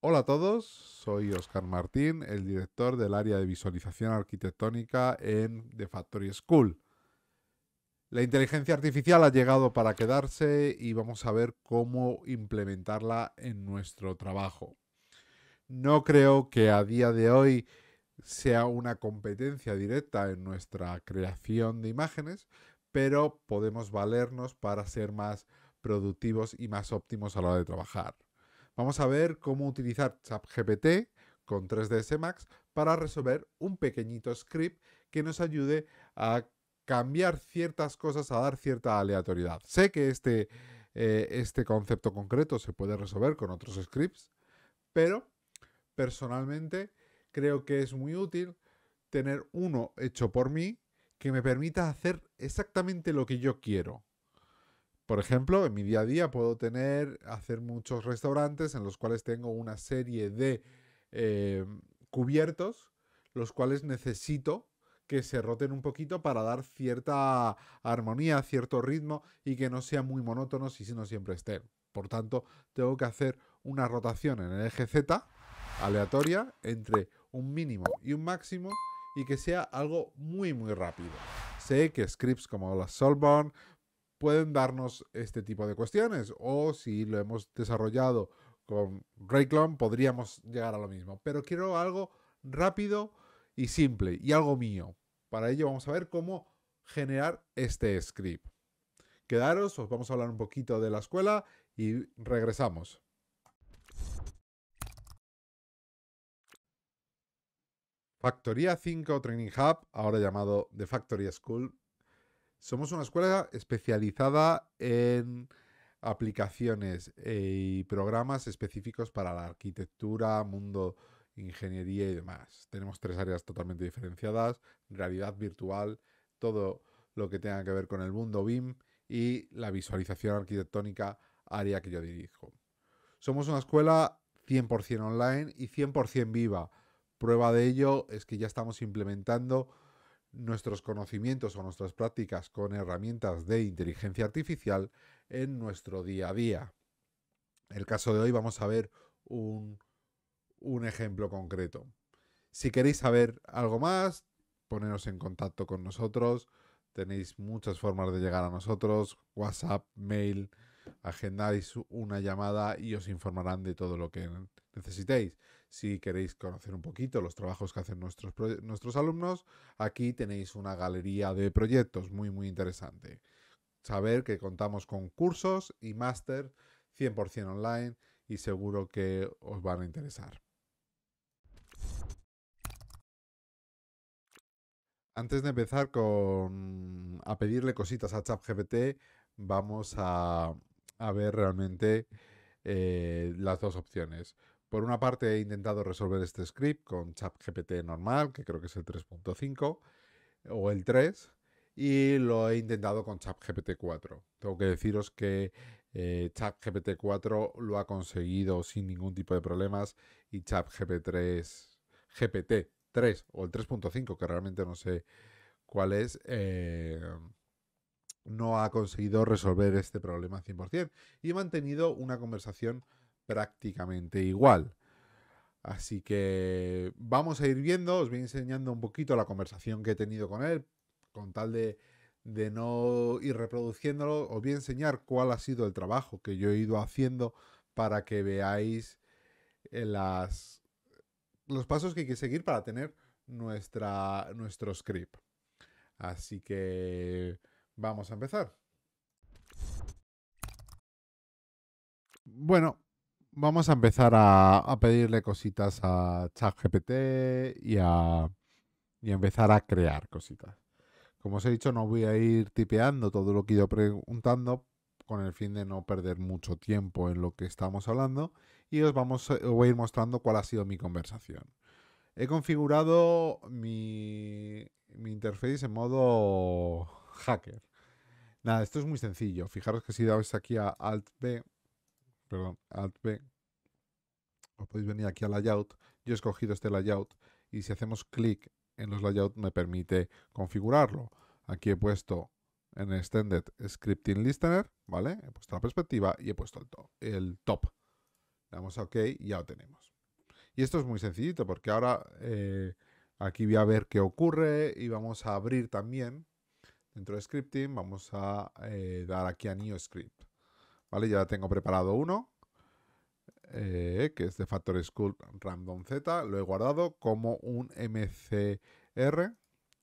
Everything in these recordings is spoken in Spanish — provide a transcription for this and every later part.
Hola a todos, soy Oscar Martín, el director del área de visualización arquitectónica en The Factory School. La inteligencia artificial ha llegado para quedarse y vamos a ver cómo implementarla en nuestro trabajo. No creo que a día de hoy sea una competencia directa en nuestra creación de imágenes, pero podemos valernos para ser más productivos y más óptimos a la hora de trabajar. Vamos a ver cómo utilizar ChatGPT con 3ds Max para resolver un pequeñito script que nos ayude a cambiar ciertas cosas, a dar cierta aleatoriedad. Sé que este, eh, este concepto concreto se puede resolver con otros scripts, pero personalmente creo que es muy útil tener uno hecho por mí que me permita hacer exactamente lo que yo quiero. Por ejemplo, en mi día a día puedo tener, hacer muchos restaurantes en los cuales tengo una serie de eh, cubiertos, los cuales necesito que se roten un poquito para dar cierta armonía, cierto ritmo y que no sea muy monótonos y si no siempre estén. Por tanto, tengo que hacer una rotación en el eje Z aleatoria entre un mínimo y un máximo y que sea algo muy muy rápido. Sé que scripts como las Solborn, pueden darnos este tipo de cuestiones. O si lo hemos desarrollado con Rayclone, podríamos llegar a lo mismo. Pero quiero algo rápido y simple y algo mío. Para ello vamos a ver cómo generar este script. Quedaros, os vamos a hablar un poquito de la escuela y regresamos. Factoría 5 Training Hub, ahora llamado The Factory School, somos una escuela especializada en aplicaciones eh, y programas específicos para la arquitectura, mundo, ingeniería y demás. Tenemos tres áreas totalmente diferenciadas, realidad virtual, todo lo que tenga que ver con el mundo BIM y la visualización arquitectónica, área que yo dirijo. Somos una escuela 100% online y 100% viva. Prueba de ello es que ya estamos implementando nuestros conocimientos o nuestras prácticas con herramientas de inteligencia artificial en nuestro día a día. El caso de hoy vamos a ver un, ejemplo concreto. Si queréis saber algo más, poneros en contacto con nosotros. Tenéis muchas formas de llegar a nosotros, WhatsApp, mail, agendáis una llamada y os informarán de todo lo que necesitéis. Si queréis conocer un poquito los trabajos que hacen nuestros, alumnos, aquí tenéis una galería de proyectos muy, muy interesante. Saber que contamos con cursos y máster 100% online y seguro que os van a interesar. Antes de empezar a pedirle cositas a ChatGPT, vamos a, ver realmente eh, las dos opciones. Por una parte he intentado resolver este script con ChatGPT normal, que creo que es el 3.5 o el 3, y lo he intentado con ChatGPT 4. Tengo que deciros que eh, ChatGPT 4 lo ha conseguido sin ningún tipo de problemas y ChatGPT 3, GPT 3 o el 3.5, que realmente no sé cuál es, eh, no ha conseguido resolver este problema al 100%. Y he mantenido una conversación prácticamente igual. Así que vamos a ir viendo, os voy enseñando un poquito la conversación que he tenido con él, con tal de, no ir reproduciéndolo, os voy a enseñar cuál ha sido el trabajo que yo he ido haciendo para que veáis eh, las, los pasos que hay que seguir para tener nuestra, nuestro script. Así que vamos a empezar. Bueno, Vamos a empezar a, pedirle cositas a ChatGPT y a, y empezar a crear cositas. Como os he dicho, no voy a ir tipeando todo lo que yo preguntando con el fin de no perder mucho tiempo en lo que estamos hablando y os, vamos, voy a ir mostrando cuál ha sido mi conversación. He configurado mi, mi interface en modo hacker. Nada, esto es muy sencillo. Fijaros que si dais aquí a Alt B, perdón, Alt podéis venir aquí al Layout. Yo he escogido este layout y si hacemos clic en los layouts me permite configurarlo. Aquí he puesto en Extended Scripting Listener, ¿vale? He puesto la perspectiva y he puesto el, top. Le damos a OK y ya lo tenemos. Y esto es muy sencillito porque ahora eh, aquí voy a ver qué ocurre y vamos a abrir también dentro de Scripting, vamos a eh, dar aquí a New Script. ¿vale? Ya tengo preparado uno, eh, que es de Factory School Random Z. Lo he guardado como un MCR,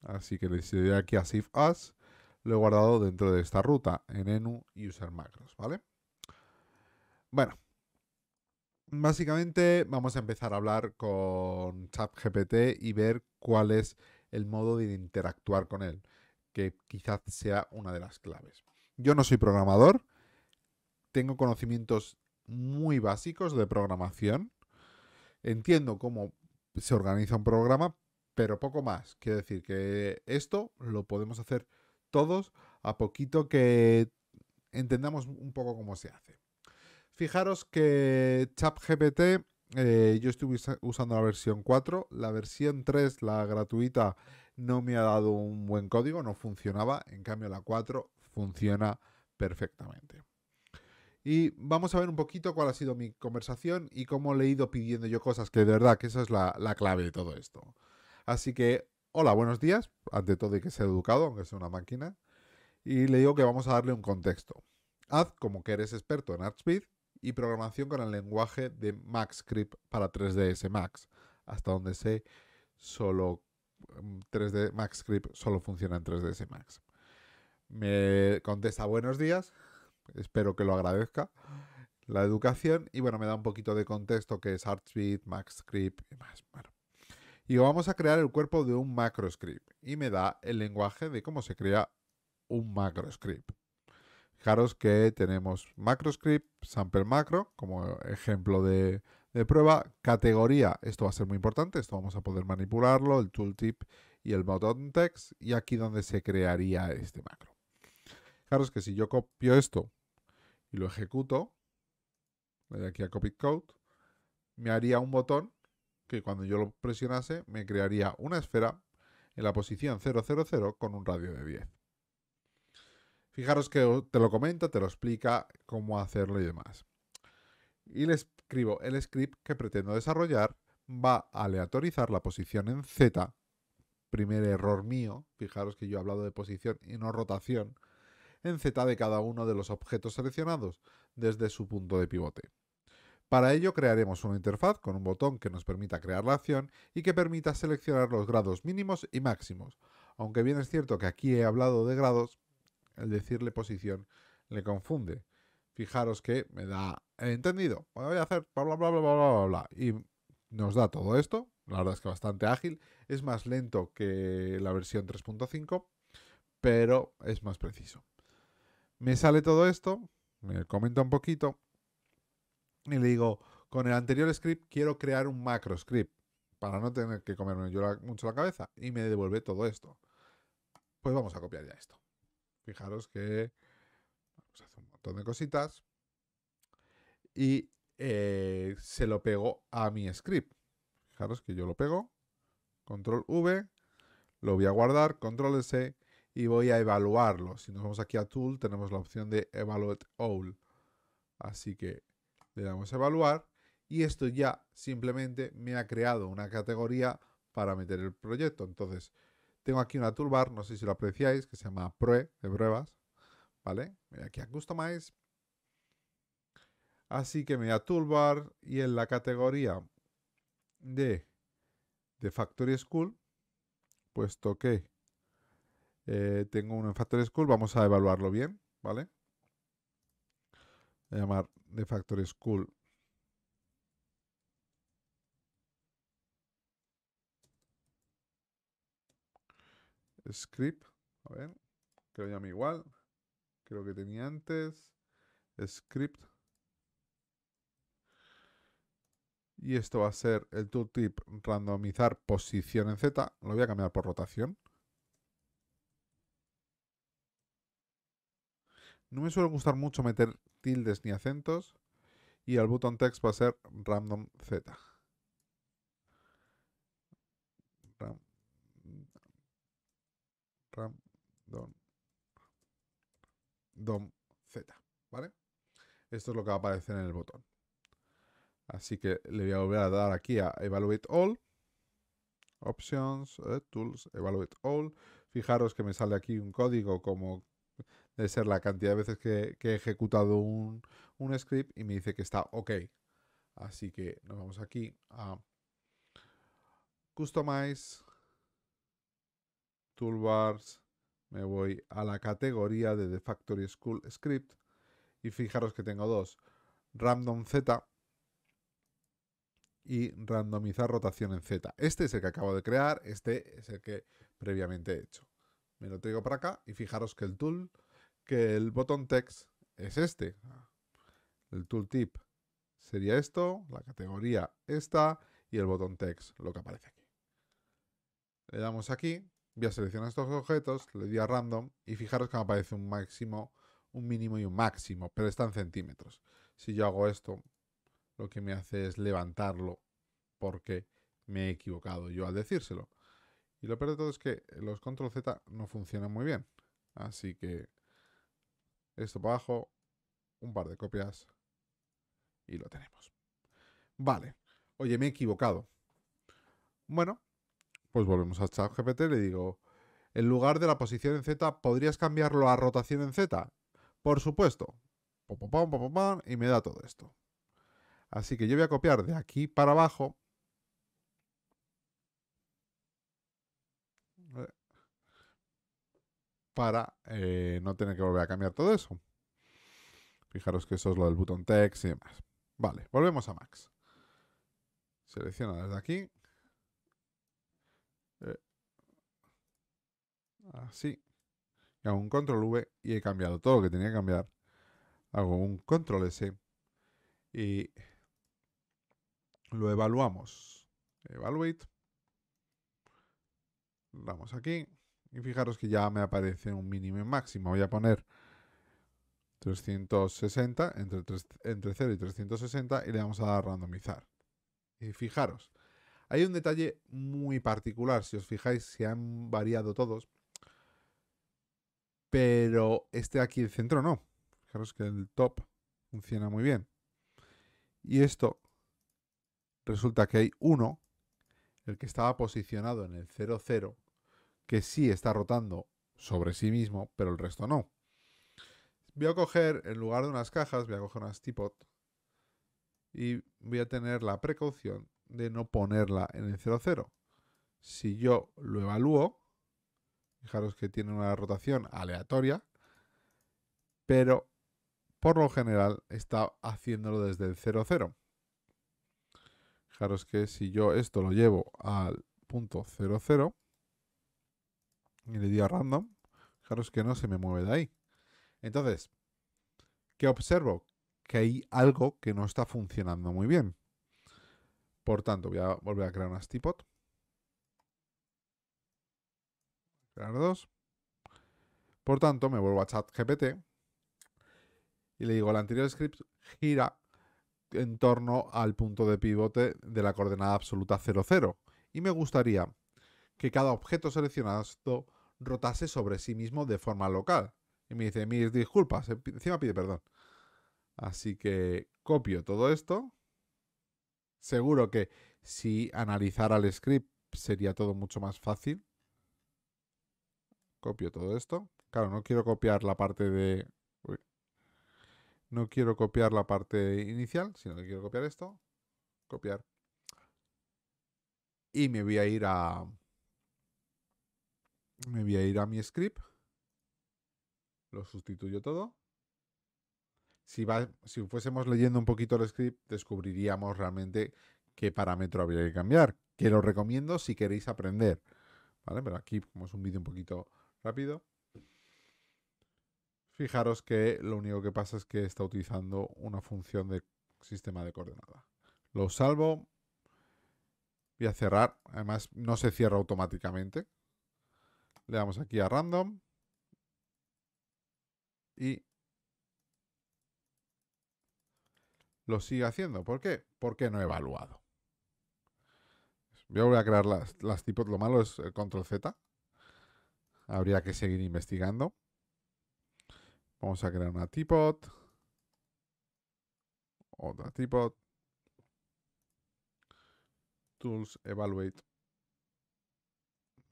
así que le doy aquí a Save As. Lo he guardado dentro de esta ruta en enu user macros, ¿vale? Bueno, básicamente vamos a empezar a hablar con ChatGPT y ver cuál es el modo de interactuar con él, que quizás sea una de las claves. Yo no soy programador, tengo conocimientos muy básicos de programación. Entiendo cómo se organiza un programa, pero poco más. Quiero decir que esto lo podemos hacer todos a poquito que entendamos un poco cómo se hace. Fijaros que ChatGPT, eh, yo estuve usando la versión 4, la versión 3, la gratuita, no me ha dado un buen código, no funcionaba, en cambio la 4 funciona perfectamente. Y vamos a ver un poquito cuál ha sido mi conversación y cómo le he ido pidiendo yo cosas, que de verdad que esa es la, clave de todo esto. Así que, hola, buenos días. Ante todo hay que ser educado, aunque sea una máquina. Y le digo que vamos a darle un contexto. Haz como que eres experto en ArtSpeed y programación con el lenguaje de MaxScript para 3ds Max. Hasta donde sé, solo 3D mm, MaxScript solo funciona en 3ds Max. Me contesta buenos días espero que lo agradezca, la educación. Y bueno, me da un poquito de contexto que es ArtSuite, MaxScript y más. Bueno. Y vamos a crear el cuerpo de un macroscript. Y me da el lenguaje de cómo se crea un macroscript. Fijaros que tenemos macroscript, sample macro, como ejemplo de, prueba, categoría, esto va a ser muy importante, esto vamos a poder manipularlo, el tooltip y el button text, y aquí donde se crearía este macro. Fijaros que si yo copio esto lo ejecuto, le doy aquí a Copy Code, me haría un botón que cuando yo lo presionase me crearía una esfera en la posición 000 con un radio de 10. Fijaros que te lo comento, te lo explica cómo hacerlo y demás. Y le escribo el script que pretendo desarrollar va a aleatorizar la posición en Z. Primer error mío, fijaros que yo he hablado de posición y no rotación, en Z de cada uno de los objetos seleccionados desde su punto de pivote. Para ello crearemos una interfaz con un botón que nos permita crear la acción y que permita seleccionar los grados mínimos y máximos, aunque bien es cierto que aquí he hablado de grados, el decirle posición le confunde. Fijaros que me da entendido, voy a hacer bla bla bla bla bla bla bla y nos da todo esto, la verdad es que bastante ágil, es más lento que la versión 3.5, pero es más preciso. Me sale todo esto, me comenta un poquito y le digo, con el anterior script quiero crear un macro script para no tener que comerme yo mucho la cabeza y me devuelve todo esto. Pues vamos a copiar ya esto. Fijaros que vamos pues, a hacer un montón de cositas y eh, se lo pego a mi script. Fijaros que yo lo pego, control V, lo voy a guardar, control S y voy a evaluarlo. Si nos vamos aquí a Tool, tenemos la opción de Evaluate All. Así que le damos a evaluar y esto ya simplemente me ha creado una categoría para meter el proyecto. Entonces, tengo aquí una toolbar, no sé si lo apreciáis, que se llama Prue, de pruebas. ¿Vale? aquí a Customize. Así que me voy a Toolbar y en la categoría de, de Factory School, puesto que eh, tengo uno en Factory School, vamos a evaluarlo bien, ¿vale? Voy a llamar de Factory School. Script, a ver, que lo igual, creo que tenía antes. Script. Y esto va a ser el tooltip randomizar posición en Z. Lo voy a cambiar por rotación. No me suele gustar mucho meter tildes ni acentos. Y el botón text va a ser random z. Ram, random z. ¿Vale? Esto es lo que va a aparecer en el botón. Así que le voy a volver a dar aquí a Evaluate All. Options, eh, Tools, Evaluate All. Fijaros que me sale aquí un código como de ser la cantidad de veces que, he ejecutado un, un, script y me dice que está ok. Así que nos vamos aquí a Customize, Toolbars, me voy a la categoría de The Factory School Script y fijaros que tengo dos, Random Z y randomizar rotación en Z. Este es el que acabo de crear, este es el que previamente he hecho. Me lo traigo para acá y fijaros que el tool que el botón text es este, el tooltip. Sería esto, la categoría esta y el botón text, lo que aparece aquí. Le damos aquí, voy a seleccionar estos objetos, le doy a random y fijaros que me aparece un máximo, un mínimo y un máximo, pero están centímetros. Si yo hago esto, lo que me hace es levantarlo porque me he equivocado yo al decírselo. Y lo peor de todo es que los control Z no funcionan muy bien. Así que esto para abajo, un par de copias y lo tenemos. Vale. Oye, me he equivocado. Bueno, pues volvemos a ChatGPT le digo, en lugar de la posición en Z, ¿podrías cambiarlo a rotación en Z? Por supuesto. y me da todo esto. Así que yo voy a copiar de aquí para abajo para eh, no tener que volver a cambiar todo eso. Fijaros que eso es lo del botón text y demás. Vale, volvemos a Max. Selecciono desde aquí. Eh, así. Y hago un control V y he cambiado todo lo que tenía que cambiar. Hago un control S y lo evaluamos. Evaluate. Vamos aquí. Y fijaros que ya me aparece un mínimo y máximo. Voy a poner 360 entre, entre 0 y 360 y le vamos a dar randomizar. Y fijaros, hay un detalle muy particular. Si os fijáis, se han variado todos. Pero este aquí, el centro, no. Fijaros que el top funciona muy bien. Y esto resulta que hay uno, el que estaba posicionado en el 00, que sí está rotando sobre sí mismo, pero el resto no. Voy a coger, en lugar de unas cajas, voy a coger unas tipot y voy a tener la precaución de no ponerla en el 0,0. Si yo lo evalúo, fijaros que tiene una rotación aleatoria, pero por lo general está haciéndolo desde el 0,0. Fijaros que si yo esto lo llevo al punto 0,0, y le digo random, fijaros que no se me mueve de ahí. Entonces, ¿qué observo? Que hay algo que no está funcionando muy bien. Por tanto, voy a volver a crear unas tipot. Crear dos. Por tanto, me vuelvo a chat GPT. y le digo, el anterior script gira en torno al punto de pivote de la coordenada absoluta 0, 0. Y me gustaría que cada objeto seleccionado rotase sobre sí mismo de forma local. Y me dice, mis disculpas, eh, encima pide perdón. Así que copio todo esto. Seguro que si analizara el script sería todo mucho más fácil. Copio todo esto. Claro, no quiero copiar la parte de... No quiero copiar la parte inicial, sino que quiero copiar esto. Copiar. Y me voy a ir a, me voy a ir a mi script. Lo sustituyo todo. Si, va, si fuésemos leyendo un poquito el script, descubriríamos realmente qué parámetro habría que cambiar. Que lo recomiendo si queréis aprender. Pero aquí, como es un vídeo un poquito rápido, fijaros que lo único que pasa es que está utilizando una función de sistema de coordenada. Lo salvo. Voy a cerrar. Además, no se cierra automáticamente. Le damos aquí a random. Y lo sigue haciendo. ¿Por qué? Porque no he evaluado. Yo voy a crear las, las tipos. Lo malo es el eh, control Z. Habría que seguir investigando. Vamos a crear una tipot. Otra tipot. Tools evaluate.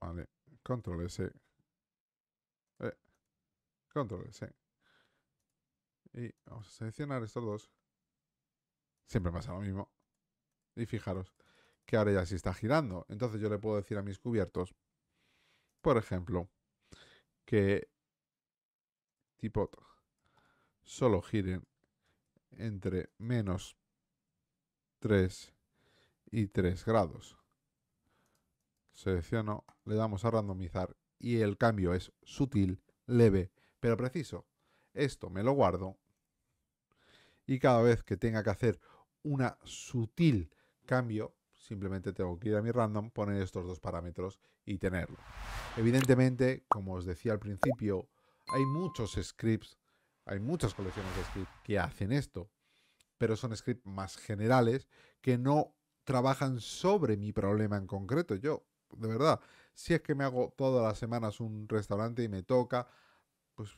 Vale. Control S. Eh, control S. Y vamos a seleccionar estos dos. Siempre pasa lo mismo. Y fijaros que ahora ya sí está girando. Entonces yo le puedo decir a mis cubiertos, por ejemplo, que tipo solo giren entre menos 3 y 3 grados. Selecciono, le damos a randomizar y el cambio es sutil, leve, pero preciso. Esto me lo guardo y cada vez que tenga que hacer una sutil cambio, simplemente tengo que ir a mi random, poner estos dos parámetros y tenerlo. Evidentemente, como os decía al principio, hay muchos scripts, hay muchas colecciones de scripts que hacen esto, pero son scripts más generales que no trabajan sobre mi problema en concreto. Yo de verdad, si es que me hago todas las semanas un restaurante y me toca, pues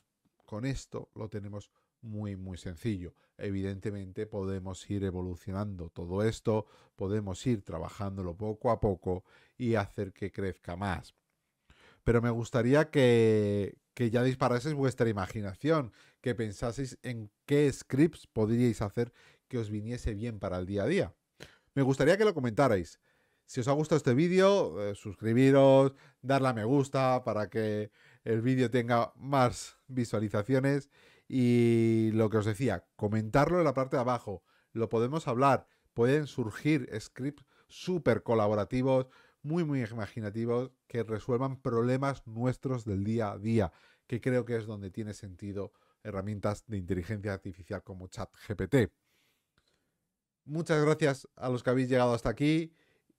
con esto lo tenemos muy muy sencillo. Evidentemente podemos ir evolucionando todo esto, podemos ir trabajándolo poco a poco y hacer que crezca más. Pero me gustaría que, que ya disparaseis vuestra imaginación, que pensaseis en qué scripts podríais hacer que os viniese bien para el día a día. Me gustaría que lo comentarais. Si os ha gustado este vídeo, eh, suscribiros, darle a me gusta para que el vídeo tenga más visualizaciones. Y lo que os decía, comentarlo en la parte de abajo. Lo podemos hablar. Pueden surgir scripts súper colaborativos, muy, muy imaginativos, que resuelvan problemas nuestros del día a día, que creo que es donde tiene sentido herramientas de inteligencia artificial como ChatGPT. Muchas gracias a los que habéis llegado hasta aquí